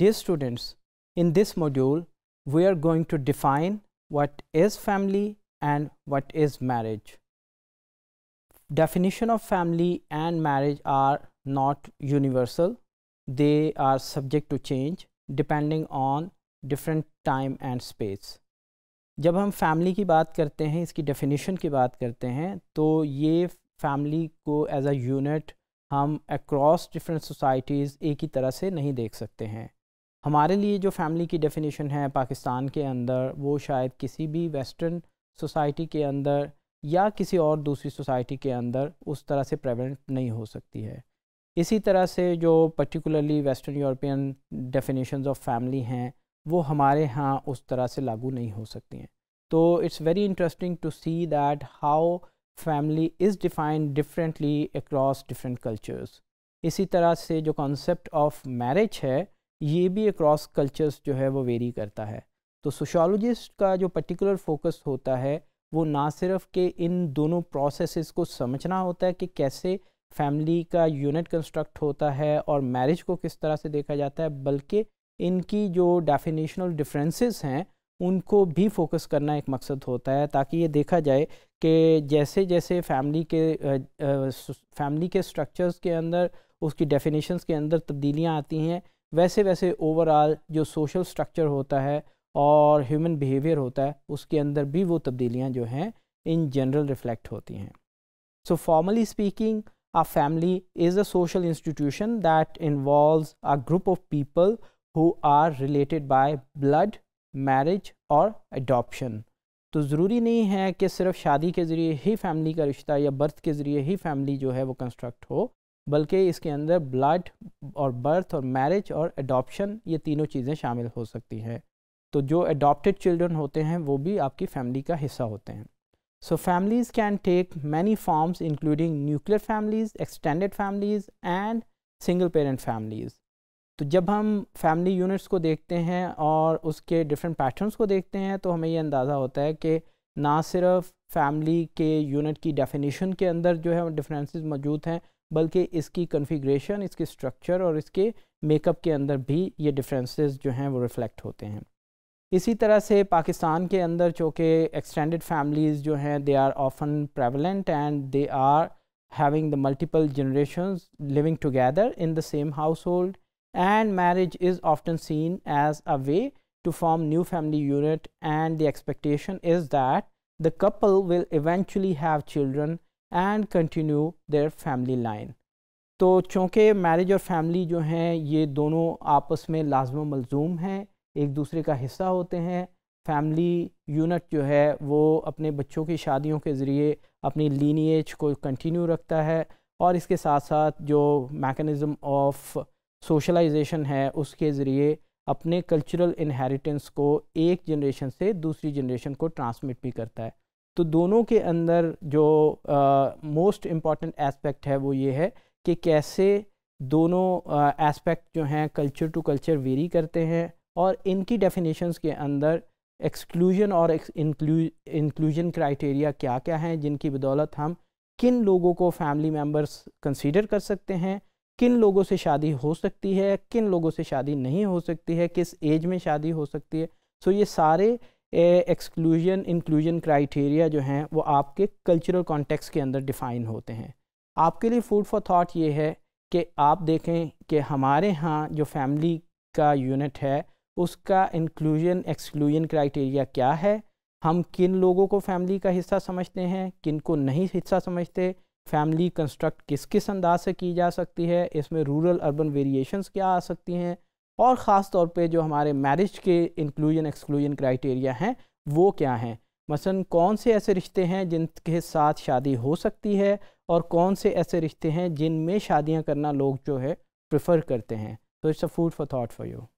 Dear students, in this module, we are going to define what is family and what is marriage. Definition of family and marriage are not universal. They are subject to change depending on different time and space. जब हम family की बात करते हैं इसकी definition की बात करते हैं तो ये फैमिली को एज अ यूनिट हम अक्रॉस डिफरेंट सोसाइटीज़ एक ही तरह से नहीं देख सकते हैं हमारे लिए जो फैमिली की डेफिनेशन है पाकिस्तान के अंदर वो शायद किसी भी वेस्टर्न सोसाइटी के अंदर या किसी और दूसरी सोसाइटी के अंदर उस तरह से प्रेवेंट नहीं हो सकती है इसी तरह से जो particularly western European definition of family हैं वो हमारे यहाँ उस तरह से लागू नहीं हो सकती हैं तो it's very interesting to see that how family is defined differently across different cultures इसी तरह से जो कॉन्सेप्ट ऑफ मैरिज है ये भी अक्रॉस कल्चर्स जो है वो वेरी करता है तो सोशोलॉजिस्ट का जो पर्टिकुलर फोकस होता है वो ना सिर्फ कि इन दोनों प्रोसेसेस को समझना होता है कि कैसे फैमिली का यूनिट कंस्ट्रक्ट होता है और मैरिज को किस तरह से देखा जाता है बल्कि इनकी जो डेफिनेशनल डिफरेंसेस हैं उनको भी फोकस करना एक मकसद होता है ताकि ये देखा जाए कि जैसे जैसे फैमिली के फैमिली के स्ट्रक्चर्स के अंदर उसकी डेफिनेशंस के अंदर तब्दीलियाँ आती हैं वैसे वैसे ओवरऑल जो सोशल स्ट्रक्चर होता है और ह्यूमन बिहेवियर होता है उसके अंदर भी वो तब्दीलियाँ जो हैं इन जनरल रिफ्लेक्ट होती हैं so formally speaking a family is a social institution that involve a group of people who are related by blood marriage और adoption तो ज़रूरी नहीं है कि सिर्फ शादी के ज़रिए ही फैमिली का रिश्ता या बर्थ के ज़रिए ही फैमिली जो है वो कंस्ट्रक्ट हो बल्कि इसके अंदर ब्लड और बर्थ और मैरिज और अडॉप्शन ये तीनों चीज़ें शामिल हो सकती हैं तो जो अडॉप्टेड चिल्ड्रन होते हैं वो भी आपकी फैमिली का हिस्सा होते हैं so families can take many forms including nuclear families extended families and single parent families तो जब हम फैमिली यूनिट्स को देखते हैं और उसके डिफरेंट पैटर्न्स को देखते हैं तो हमें ये अंदाज़ा होता है कि ना सिर्फ फैमिली के यूनिट की डेफिनेशन के अंदर जो है डिफरेंसेस मौजूद हैं बल्कि इसकी कन्फिग्रेशन इसके स्ट्रक्चर और इसके मेकअप के अंदर भी ये डिफरेंसेस जो हैं वो रिफ़्लेक्ट होते हैं इसी तरह से पाकिस्तान के अंदर चूँकि एक्सटेंडेड फैमिलीज़ जो हैं they are often prevalent and they are having the multiple generation living together in the same household and marriage is often seen as a way to form new family unit and the expectation is that the couple will eventually have children and continue their family line तो चूँकि marriage और family जो हैं ये दोनों आपस में लाजम मलजूम हैं एक दूसरे का हिस्सा होते हैं फैमिली यूनिट जो है वो अपने बच्चों की शादियों के ज़रिए अपनी लीनिएज को कंटिन्यू रखता है और इसके साथ साथ जो मैकेनिज़्म ऑफ सोशलाइजेशन है उसके ज़रिए अपने कल्चरल इनहेरिटेंस को एक जनरेशन से दूसरी जनरेशन को ट्रांसमिट भी करता है तो दोनों के अंदर जो मोस्ट इम्पॉर्टेंट एस्पेक्ट है वो ये है कि कैसे दोनों एस्पेक्ट uh, जो हैं कल्चर टू कल्चर वेरी करते हैं और इनकी डेफिनेशंस के अंदर एक्सक्लूजन और इंक्लूजन क्राइटेरिया क्या क्या हैं जिनकी बदौलत हम किन लोगों को फैमिली मेम्बर्स कंसिडर कर सकते हैं किन लोगों से शादी हो सकती है किन लोगों से शादी नहीं हो सकती है किस एज में शादी हो सकती है सो so ये सारे एक्सक्लूजन इंक्लूजन क्राइटेरिया जो हैं वो आपके कल्चरल कॉन्टेक्स्ट के अंदर डिफ़ाइन होते हैं आपके लिए फूड फॉर थाट ये है कि आप देखें कि हमारे यहाँ जो फैमिली का यूनिट है उसका इंक्लूजन एक्सक्लूजन क्राइटेरिया क्या है हम किन लोगों को फैमिली का हिस्सा समझते हैं किन को नहीं हिस्सा समझते फैमिली कंस्ट्रक्ट किस किस अंदाज से की जा सकती है इसमें रूरल अर्बन वेरिएशंस क्या आ सकती हैं और ख़ास तौर पे जो हमारे मैरिज के इंक्लूजन एक्सक्लूजन क्राइटेरिया हैं वो क्या हैं मसलन कौन से ऐसे रिश्ते हैं जिनके साथ शादी हो सकती है और कौन से ऐसे रिश्ते हैं जिनमें शादियां करना लोग जो है प्रेफर करते हैं तो it's a food for thought for you